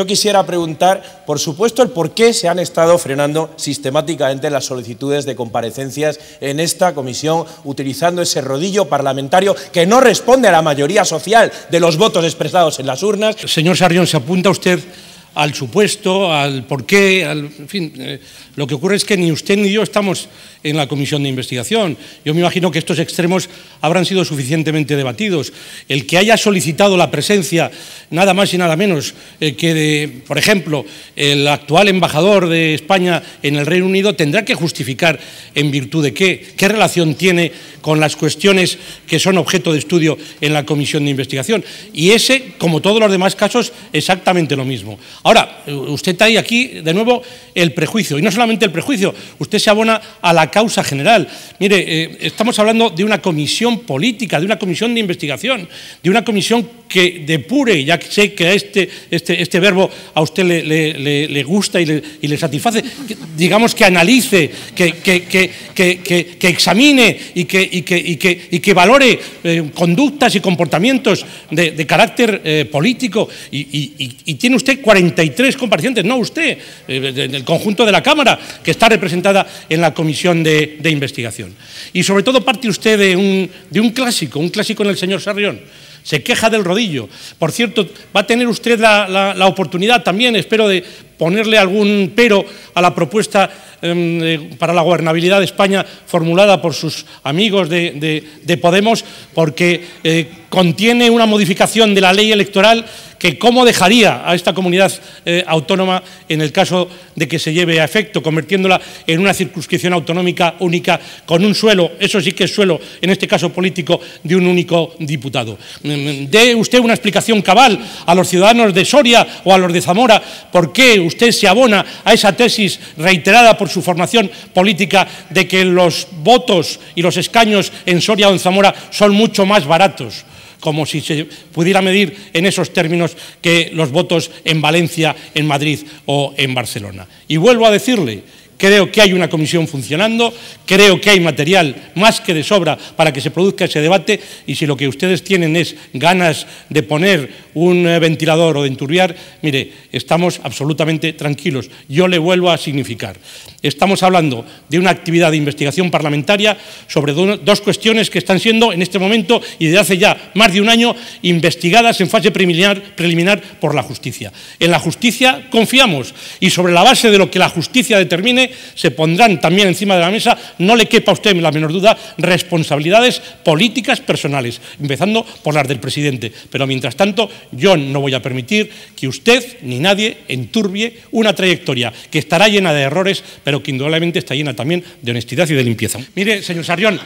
Yo quisiera preguntar, por supuesto, el por qué se han estado frenando sistemáticamente las solicitudes de comparecencias en esta comisión, utilizando ese rodillo parlamentario que no responde a la mayoría social de los votos expresados en las urnas. Señor Sarrión, se apunta usted al supuesto, al por qué, al, en fin. Eh, lo que ocurre es que ni usted ni yo estamos en la comisión de investigación. Yo me imagino que estos extremos habrán sido suficientemente debatidos. El que haya solicitado la presencia, nada más y nada menos, eh, que, por ejemplo, el actual embajador de España en el Reino Unido tendrá que justificar en virtud de qué, qué relación tiene con las cuestiones que son objeto de estudio en la comisión de investigación. Y ese, como todos los demás casos, exactamente lo mismo. Ahora, usted trae aquí, de nuevo, el prejuicio. Y no solamente el prejuicio, usted se abona a la causa general. Mire, eh, estamos hablando de una comisión política, de una comisión de investigación, de una comisión que depure, ya sé que este, este, este verbo a usted le, gusta y le, satisface, digamos que analice, que, que, examine y que, y y valore eh, conductas y comportamientos de, carácter eh, político. Y, tiene usted 43 comparecientes, no usted, eh, del conjunto de la Cámara, que está representada en la Comisión de, Investigación. Y sobre todo parte usted de un, de un clásico, un clásico en el señor Sarrión se queja del rodillo. Por cierto, va a tener usted la, oportunidad también, espero, de ponerle algún pero a la propuesta em, para la gobernabilidad de España formulada por sus amigos de, Podemos, porque eh, contiene una modificación de la ley electoral que cómo dejaría a esta comunidad eh, autónoma en el caso de que se lleve a efecto, convirtiéndola en una circunscripción autonómica única con un suelo, eso sí que es suelo, en este caso político, de un único diputado. Em, ¿De usted una explicación cabal a los ciudadanos de Soria o a los de Zamora, ¿por qué usted se abona a esa tesis reiterada por su formación política de que los votos y los escaños en Soria o en Zamora son mucho más baratos como si se pudiera medir en esos términos que los votos en Valencia, en Madrid o en Barcelona. Y vuelvo a decirle, Creo que hay una comisión funcionando, creo que hay material más que de sobra para que se produzca ese debate y si lo que ustedes tienen es ganas de poner un eh, ventilador o de enturbiar, mire, estamos absolutamente tranquilos. Yo le vuelvo a significar. Estamos hablando de una actividad de investigación parlamentaria sobre dos cuestiones que están siendo en este momento y desde hace ya más de un año investigadas en fase preliminar, por la justicia. En la justicia confiamos y sobre la base de lo que la justicia determine se pondrán también encima de la mesa, no le quepa a usted la menor duda, responsabilidades políticas personales, empezando por las del presidente. Pero mientras tanto, yo no voy a permitir que usted ni nadie enturbie una trayectoria que estará llena de errores, pero que indudablemente está llena también de honestidad y de limpieza. Mire, señor Sarrión,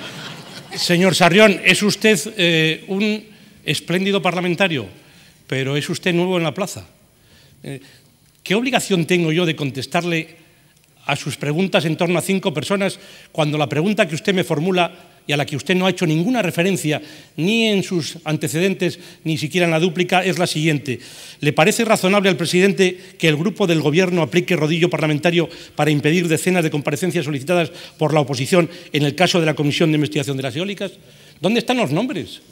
señor Sarrión, es usted eh, un espléndido parlamentario, pero es usted nuevo en la plaza. Eh, ¿Qué obligación tengo yo de contestarle a sus preguntas en torno a cinco personas, cuando la pregunta que usted me formula y a la que usted no ha hecho ninguna referencia, ni en sus antecedentes, ni siquiera en la dúplica, es la siguiente. ¿Le parece razonable al presidente que el grupo del Gobierno aplique rodillo parlamentario para impedir decenas de comparecencias solicitadas por la oposición en el caso de la Comisión de Investigación de las Eólicas? ¿Dónde están los nombres?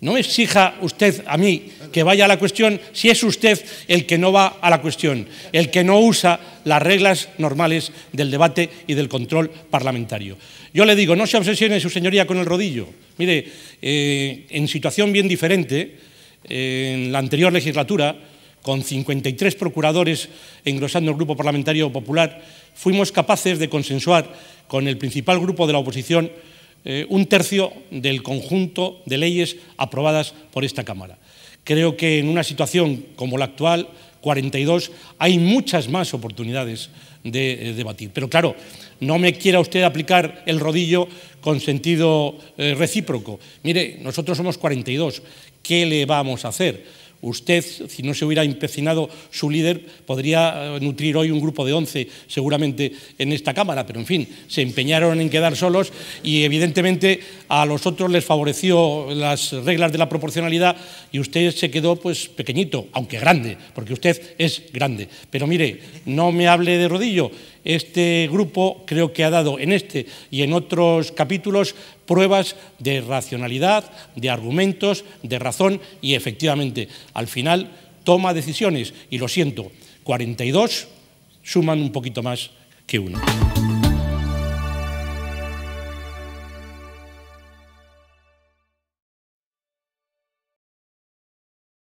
No exija usted a mí que vaya a la cuestión si es usted el que no va a la cuestión, el que no usa las reglas normales del debate y del control parlamentario. Yo le digo, no se obsesione su señoría con el rodillo. Mire, eh, en situación bien diferente, en la anterior legislatura, con 53 procuradores engrosando el Grupo Parlamentario Popular, fuimos capaces de consensuar con el principal grupo de la oposición eh, un tercio del conjunto de leyes aprobadas por esta Cámara. Creo que en una situación como la actual, 42, hay muchas más oportunidades de eh, debatir. Pero claro, no me quiera usted aplicar el rodillo con sentido eh, recíproco. Mire, nosotros somos 42, ¿qué le vamos a hacer? Usted, si no se hubiera empecinado su líder, podría eh, nutrir hoy un grupo de 11 seguramente en esta Cámara, pero en fin, se empeñaron en quedar solos y evidentemente a los otros les favoreció las reglas de la proporcionalidad y usted se quedó pues pequeñito, aunque grande, porque usted es grande. Pero mire, no me hable de rodillo, este grupo creo que ha dado en este y en otros capítulos pruebas de racionalidad, de argumentos, de razón y efectivamente al final toma decisiones y lo siento, 42 suman un poquito más que uno.